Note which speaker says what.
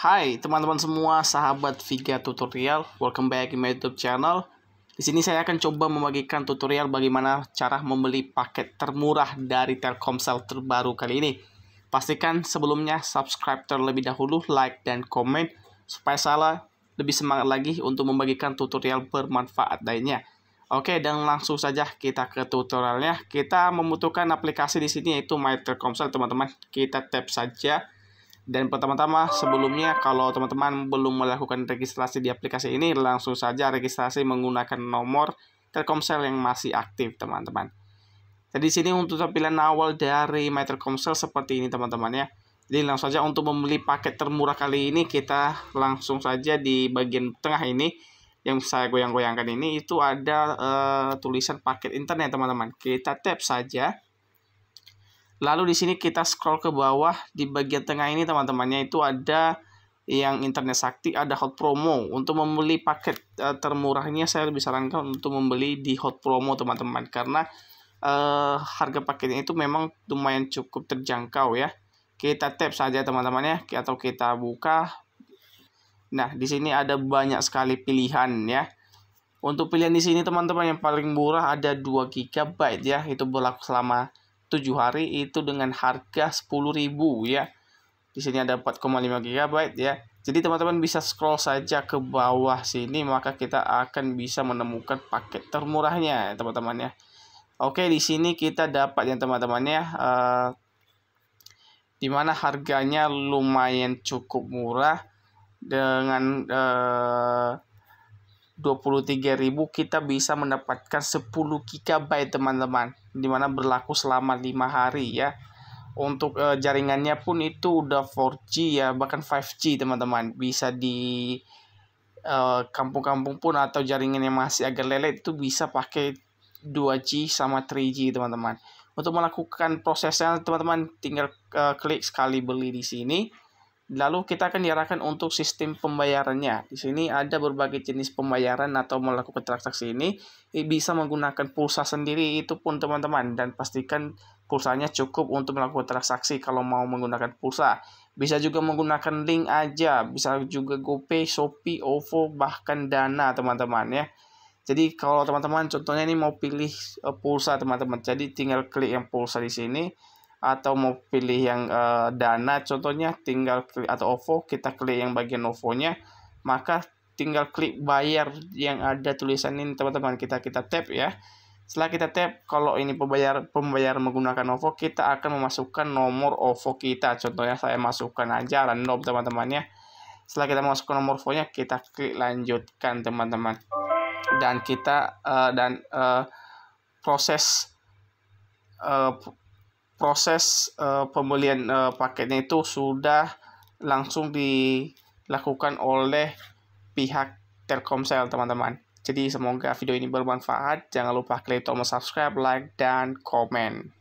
Speaker 1: Hai teman-teman semua sahabat Viga Tutorial, welcome back in my YouTube channel. Di sini saya akan coba membagikan tutorial bagaimana cara membeli paket termurah dari Telkomsel terbaru kali ini. Pastikan sebelumnya subscribe terlebih dahulu, like dan komen supaya salah lebih semangat lagi untuk membagikan tutorial bermanfaat lainnya. Oke, dan langsung saja kita ke tutorialnya. Kita membutuhkan aplikasi di sini yaitu My Telkomsel, teman-teman. Kita tap saja dan pertama-tama sebelumnya kalau teman-teman belum melakukan registrasi di aplikasi ini langsung saja registrasi menggunakan nomor Telkomsel yang masih aktif teman-teman. Jadi sini untuk tampilan awal dari My Telkomsel seperti ini teman-teman ya. Jadi langsung saja untuk membeli paket termurah kali ini kita langsung saja di bagian tengah ini yang saya goyang-goyangkan ini itu ada uh, tulisan paket internet teman-teman. Kita tap saja. Lalu di sini kita scroll ke bawah di bagian tengah ini teman-temannya itu ada yang internet sakti ada hot promo untuk membeli paket uh, termurahnya saya lebih sarankan untuk membeli di hot promo teman-teman karena uh, harga paketnya itu memang lumayan cukup terjangkau ya kita tap saja teman-teman ya atau kita buka nah di sini ada banyak sekali pilihan ya untuk pilihan di sini teman-teman yang paling murah ada 2 GB ya itu berlaku selama 7 hari itu dengan harga 10.000 ya. Di sini ada 4,5 GB ya. Jadi teman-teman bisa scroll saja ke bawah sini maka kita akan bisa menemukan paket termurahnya teman-teman ya. Oke, di sini kita dapat yang teman-teman ya uh, eh, dimana harganya lumayan cukup murah dengan uh, 23.000 kita bisa mendapatkan 10 GB teman-teman dimana berlaku selama 5 hari ya untuk uh, jaringannya pun itu udah 4G ya bahkan 5G teman-teman bisa di eh, kampung-kampung uh, pun atau jaringan yang masih agak lelet itu bisa pakai 2G sama 3G teman-teman untuk melakukan prosesnya teman-teman tinggal uh, klik sekali beli di sini Lalu kita akan diarahkan untuk sistem pembayarannya. Di sini ada berbagai jenis pembayaran atau melakukan transaksi ini bisa menggunakan pulsa sendiri itu pun teman-teman dan pastikan pulsanya cukup untuk melakukan transaksi kalau mau menggunakan pulsa. Bisa juga menggunakan link aja, bisa juga GoPay, Shopee, OVO bahkan Dana teman-teman ya. Jadi kalau teman-teman contohnya ini mau pilih e, pulsa teman-teman. Jadi tinggal klik yang pulsa di sini atau mau pilih yang uh, Dana contohnya tinggal klik atau OVO kita klik yang bagian OVO-nya maka tinggal klik bayar yang ada tulisan ini teman-teman kita kita tap ya setelah kita tap kalau ini pembayar pembayar menggunakan OVO kita akan memasukkan nomor OVO kita contohnya saya masukkan aja random teman-temannya setelah kita masukkan nomor OVO-nya kita klik lanjutkan teman-teman dan kita uh, dan uh, proses uh, proses uh, pembelian uh, paketnya itu sudah langsung dilakukan oleh pihak Telkomsel teman-teman. Jadi semoga video ini bermanfaat. Jangan lupa klik tombol subscribe, like, dan komen.